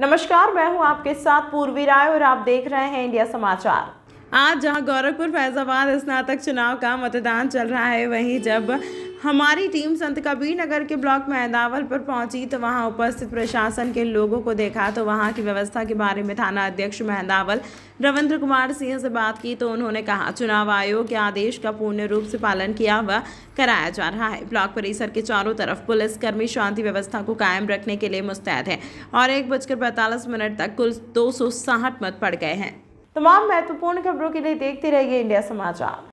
नमस्कार मैं हूं आपके साथ पूर्वी राय और आप देख रहे हैं इंडिया समाचार आज जहां गोरखपुर फैजाबाद स्नातक चुनाव का मतदान चल रहा है वहीं जब हमारी टीम संत कबीर नगर के ब्लॉक मैदावल पर पहुंची तो वहां उपस्थित प्रशासन के लोगों को देखा तो वहां की व्यवस्था के बारे में थाना अध्यक्ष महदावल रविंद्र कुमार सिंह से बात की तो उन्होंने कहा चुनाव आयोग के आदेश का पूर्ण रूप से पालन किया व कराया जा रहा है ब्लॉक परिसर के चारों तरफ पुलिसकर्मी शांति व्यवस्था को कायम रखने के लिए मुस्तैद है और एक बजकर पैंतालीस मिनट तक कुल दो सौ मत पड़ गए हैं तमाम महत्वपूर्ण खबरों के लिए देखते रहिए इंडिया समाचार